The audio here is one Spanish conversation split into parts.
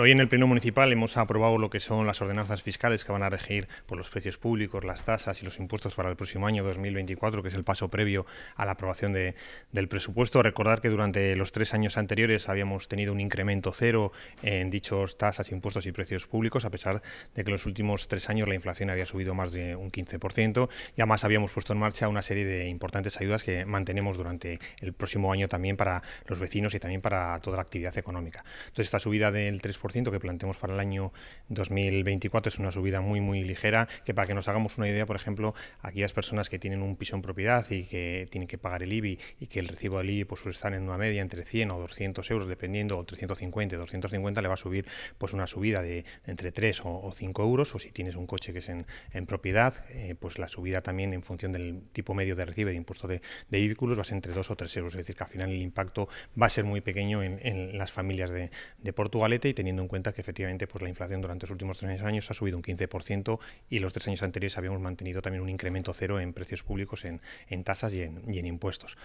hoy en el Pleno Municipal hemos aprobado lo que son las ordenanzas fiscales que van a regir por los precios públicos, las tasas y los impuestos para el próximo año 2024, que es el paso previo a la aprobación de, del presupuesto. Recordar que durante los tres años anteriores habíamos tenido un incremento cero en dichos tasas, impuestos y precios públicos, a pesar de que en los últimos tres años la inflación había subido más de un 15%. Y además habíamos puesto en marcha una serie de importantes ayudas que mantenemos durante el próximo año también para los vecinos y también para toda la actividad económica. Entonces, esta subida del 3% que planteamos para el año 2024 es una subida muy, muy ligera, que para que nos hagamos una idea, por ejemplo, aquellas personas que tienen un piso en propiedad y que tienen que pagar el IBI y que el recibo del IBI pues están en una media entre 100 o 200 euros, dependiendo, o 350, 250, le va a subir pues una subida de entre 3 o, 5 euros, o si tienes un coche que es en, en propiedad, eh, pues la subida también en función del tipo medio de recibe de impuesto de, vehículos va a ser entre 2 o 3 euros, es decir, que al final el impacto va a ser muy pequeño en, las familias de, de Portugalete y teniendo en cuenta que efectivamente pues, la inflación durante los últimos tres años ha subido un 15% y los tres años anteriores habíamos mantenido también un incremento cero en precios públicos, en, tasas y en, impuestos.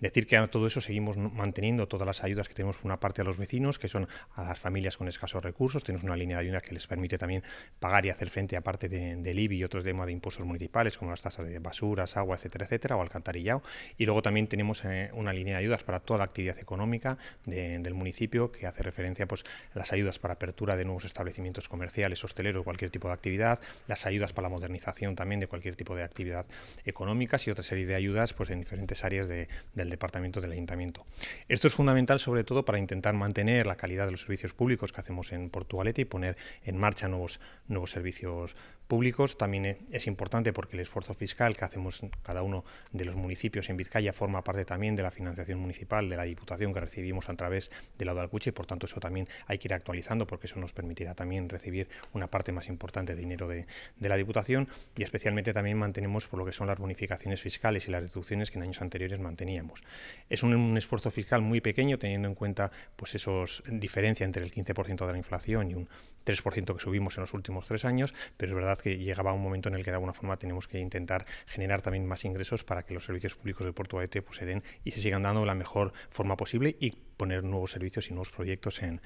Decir que a todo eso seguimos manteniendo todas las ayudas que tenemos por una parte a los vecinos, que son a las familias con escasos recursos, tenemos una línea de ayuda que les permite también pagar y hacer frente a parte del de IBI y otros temas de impuestos municipales como las tasas de basuras, agua, etcétera, etcétera, o alcantarillado. Y luego también tenemos eh, una línea de ayudas para toda la actividad económica del municipio que hace referencia pues, a las ayudas para apertura de nuevos establecimientos comerciales, hosteleros, cualquier tipo de actividad, las ayudas para la modernización también de cualquier tipo de actividad económica y otra serie de ayudas pues, en diferentes áreas del departamento del ayuntamiento. Esto es fundamental sobre todo para intentar mantener la calidad de los servicios públicos que hacemos en Portugalete y poner en marcha nuevos, nuevos servicios públicos. También eh, es importante porque el esfuerzo fiscal que hacemos cada uno de los municipios en Vizcaya forma parte también de la financiación municipal, de la diputación que recibimos a través de la y por tanto eso también hay que ir actualizando porque eso nos permitirá también recibir una parte más importante de dinero de, la Diputación y especialmente también mantenemos por lo que son las bonificaciones fiscales y las deducciones que en años anteriores manteníamos. Es un, esfuerzo fiscal muy pequeño teniendo en cuenta pues esos diferencia entre el 15% de la inflación y un 3% que subimos en los últimos tres años, pero es verdad que llegaba un momento en el que de alguna forma tenemos que intentar generar también más ingresos para que los servicios públicos de Puerto pues, se den y se sigan dando de la mejor forma posible y poner nuevos servicios y nuevos proyectos en,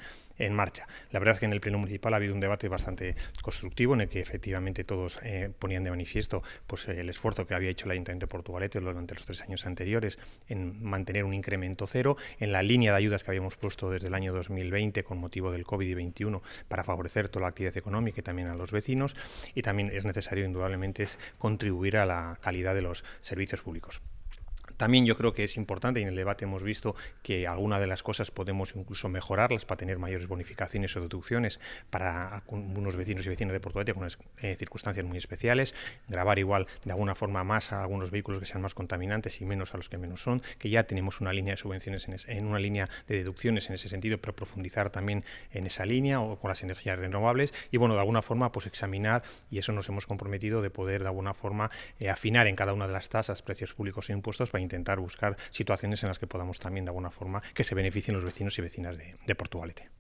marcha. La verdad es que en el Pleno Municipal ha habido un debate bastante constructivo en el que efectivamente todos eh, ponían de manifiesto pues, el esfuerzo que había hecho el Ayuntamiento de Portugalete durante los tres años anteriores en mantener un incremento cero, en la línea de ayudas que habíamos puesto desde el año 2020 con motivo del COVID 21 para favorecer toda la actividad económica y también a los vecinos y también es necesario indudablemente contribuir a la calidad de los servicios públicos. También yo creo que es importante, y en el debate hemos visto que algunas de las cosas podemos incluso mejorarlas para tener mayores bonificaciones o deducciones para unos vecinos y vecinas de Portugalete con eh, circunstancias muy especiales, grabar igual de alguna forma más a algunos vehículos que sean más contaminantes y menos a los que menos son, que ya tenemos una línea de subvenciones, en, una línea de deducciones en ese sentido, pero profundizar también en esa línea o con las energías renovables y bueno, de alguna forma pues examinar, y eso nos hemos comprometido de poder de alguna forma eh, afinar en cada una de las tasas, precios públicos e impuestos para intentar buscar situaciones en las que podamos también de alguna forma que se beneficien los vecinos y vecinas de, de Portugalete.